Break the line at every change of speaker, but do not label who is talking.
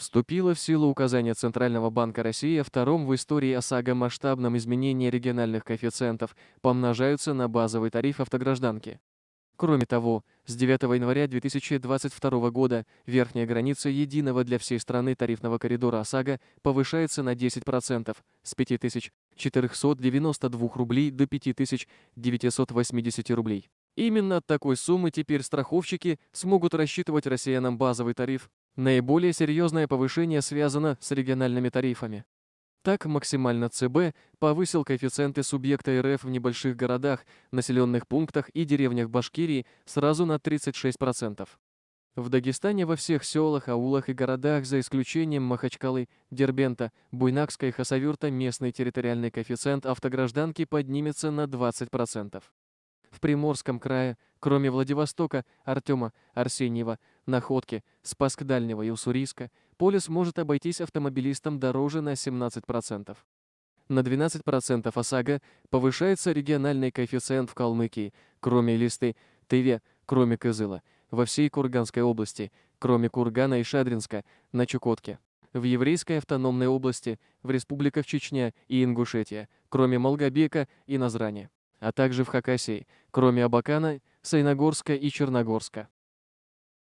вступило в силу указание Центрального банка России о втором в истории ОСАГО масштабном изменении региональных коэффициентов помножаются на базовый тариф автогражданки. Кроме того, с 9 января 2022 года верхняя граница единого для всей страны тарифного коридора ОСАГО повышается на 10% с 5492 рублей до 5980 рублей. Именно от такой суммы теперь страховщики смогут рассчитывать россиянам базовый тариф. Наиболее серьезное повышение связано с региональными тарифами. Так, максимально ЦБ повысил коэффициенты субъекта РФ в небольших городах, населенных пунктах и деревнях Башкирии сразу на 36%. В Дагестане во всех селах, аулах и городах, за исключением Махачкалы, Дербента, Буйнакска и Хасавюрта, местный территориальный коэффициент автогражданки поднимется на 20% в Приморском крае, кроме Владивостока, Артема, Арсеньева, Находки, Спаскдальнего и Уссурийска, полис может обойтись автомобилистам дороже на 17%. На 12% ОСАГО повышается региональный коэффициент в Калмыкии, кроме Листы, Тыве, кроме Кызыла, во всей Курганской области, кроме Кургана и Шадринска, на Чукотке в Еврейской автономной области, в республиках Чечня и Ингушетия, кроме Молгобека и Назрани а также в Хакасии, кроме Абакана, Сайногорска и Черногорска.